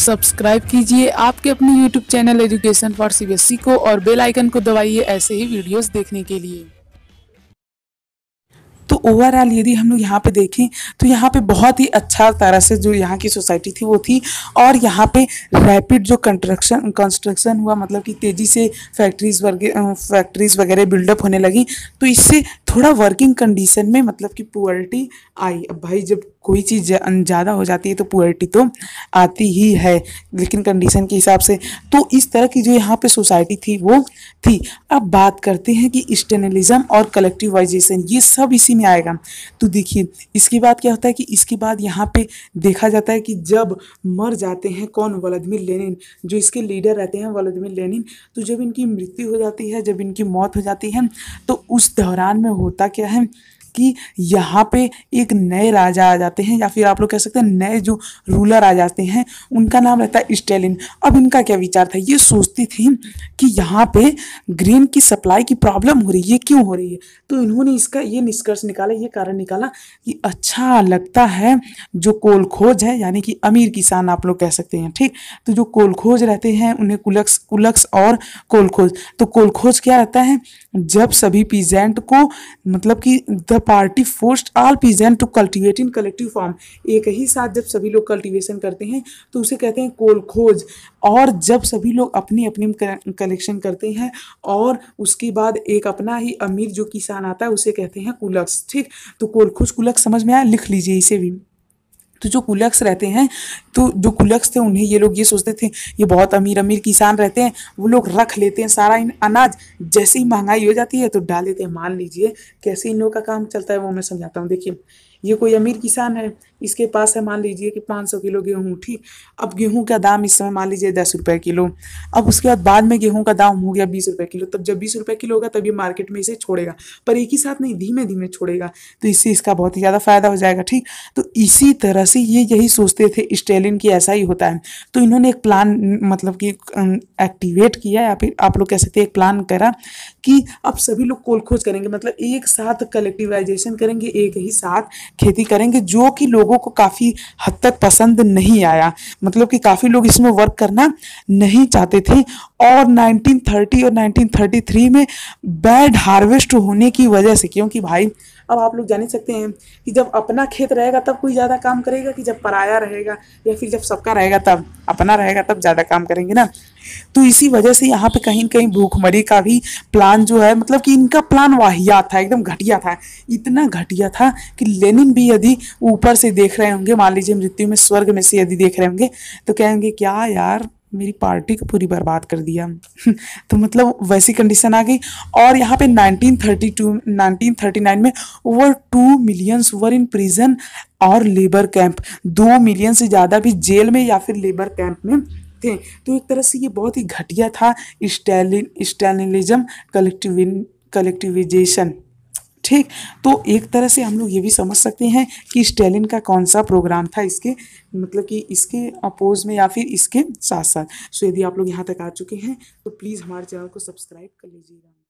subscribe कीजिए आपके अपने YouTube channel education for CBSE को और बेल आइकन को दबाइए ऐसे ही वीडियोस देखने के लिए तो ओवरऑल यदि हम लोग यहाँ पे देखें तो यहाँ पे बहुत ही अच्छा तरह से जो यहाँ की सोसाइटी थी वो थी और यहाँ पे रैपिड जो कंस्ट्रक्शन कंस्ट्रक्शन हुआ मतलब कि तेज़ी से फैक्ट्रीज वगैरह फैक्ट्रीज वगैरह बिल्डअप होने लगी तो इससे थोड़ा वर्किंग कंडीशन में मतलब कि पुअर्टी आई अब भाई जब कोई चीज़ ज़्यादा हो जाती है तो पुअर्टी तो आती ही है लेकिन कंडीशन के हिसाब से तो इस तरह की जो यहाँ पे सोसाइटी थी वो थी अब बात करते हैं कि स्टेनलिज्म और कलेक्टिवाइजेशन ये सब इसी में आएगा तो देखिए इसके बाद क्या होता है कि इसके बाद यहाँ पे देखा जाता है कि जब मर जाते हैं कौन वलदमिर लेनिन जो इसके लीडर रहते हैं वलदमिर लेनिन तो जब इनकी मृत्यु हो जाती है जब इनकी मौत हो जाती है तो उस दौरान में होता क्या है कि यहाँ पे एक नए राजा आ जाते हैं या फिर आप लोग कह सकते हैं नए जो रूलर आ जाते हैं उनका नाम रहता है स्टेलिन अब इनका क्या विचार था ये सोचती थी कि यहाँ पे ग्रेन की सप्लाई की प्रॉब्लम हो रही है क्यों हो रही है तो इन्होंने इसका ये निष्कर्ष निकाला ये कारण निकाला कि अच्छा लगता है जो कोल खोज है यानी कि अमीर किसान आप लोग कह सकते हैं ठीक तो जो कोल खोज रहते हैं उन्हें कुलक्स कुलक्स और कोल खोज तो कोल खोज क्या रहता है जब सभी पीजेंट को मतलब कि party force all peasant to cultivate in collective form एक ही साथ जब सभी लोग कल्टिवेशन करते हैं तो उसे कहते हैं कोल खोज और जब सभी लोग अपनी अपनी कलेक्शन करते हैं और उसके बाद एक अपना ही अमीर जो किसान आता है उसे कहते हैं कुलक्स ठीक तो कोलखोज कुलक्स समझ में आया लिख लीजिए इसे भी तो जो कुलक्स रहते हैं तो जो कुलक्स थे उन्हें ये लोग ये सोचते थे ये बहुत अमीर अमीर किसान रहते हैं वो लोग रख लेते हैं सारा इन अनाज जैसे ही महंगाई हो जाती है तो डाल देते हैं मान लीजिए कैसे इन लोगों का काम चलता है वो मैं समझाता हूँ देखिए ये कोई अमीर किसान है इसके पास है मान लीजिए कि 500 किलो गेहूँ ठीक अब गेहूँ का दाम इस समय मान लीजिए दस रुपये किलो अब उसके बाद बाद में गेहूँ का दाम हो गया बीस रुपये किलो तब जब बीस रुपये किलो होगा तब ये मार्केट में इसे छोड़ेगा पर एक ही साथ नहीं धीमे धीमे छोड़ेगा तो इससे इसका बहुत ही ज़्यादा फायदा हो जाएगा ठीक तो इसी तरह से ये यही सोचते थे स्टेलिन की ऐसा ही होता है तो इन्होंने एक प्लान मतलब कि अं, एक्टिवेट किया या फिर आप लोग कह सकते एक प्लान करा कि अब सभी लोग कोल खोज करेंगे मतलब एक साथ कलेक्टिवाइजेशन करेंगे एक ही साथ खेती करेंगे जो कि लोगों को काफ़ी हद तक पसंद नहीं आया मतलब कि काफ़ी लोग इसमें वर्क करना नहीं चाहते थे और 1930 और 1933 में बैड हार्वेस्ट होने की वजह से क्योंकि भाई अब आप लोग जान ही सकते हैं कि जब अपना खेत रहेगा तब कोई ज़्यादा काम करेगा कि जब पराया रहेगा या फिर जब सबका रहेगा तब अपना रहेगा तब ज़्यादा काम करेंगे ना तो इसी वजह से यहाँ पे कहीं ना कहीं भूखमरी का भी प्लान जो है मतलब कि इनका प्लान वाहिया था एकदम घटिया था इतना घटिया था कि लेनिन भी यदि ऊपर से देख रहे होंगे मान लीजिए मृत्यु में स्वर्ग में से यदि देख रहे होंगे तो कहेंगे क्या यार मेरी पार्टी को पूरी बर्बाद कर दिया तो मतलब वैसी कंडीशन आ गई और यहाँ पे 1932 1939 में over two millions were in prison और लेबर कैंप दो मिलियन से ज़्यादा भी जेल में या फिर लेबर कैंप में थे तो एक तरह से ये बहुत ही घटिया था स्टैलिन स्टैलिनिज्म कलेक्टिविन कलेक्टिविजेशन ठीक तो एक तरह से हम लोग ये भी समझ सकते हैं कि स्टेलिन का कौन सा प्रोग्राम था इसके मतलब कि इसके अपोज में या फिर इसके साथ साथ सो यदि आप लोग यहाँ तक आ चुके हैं तो प्लीज़ हमारे चैनल को सब्सक्राइब कर लीजिएगा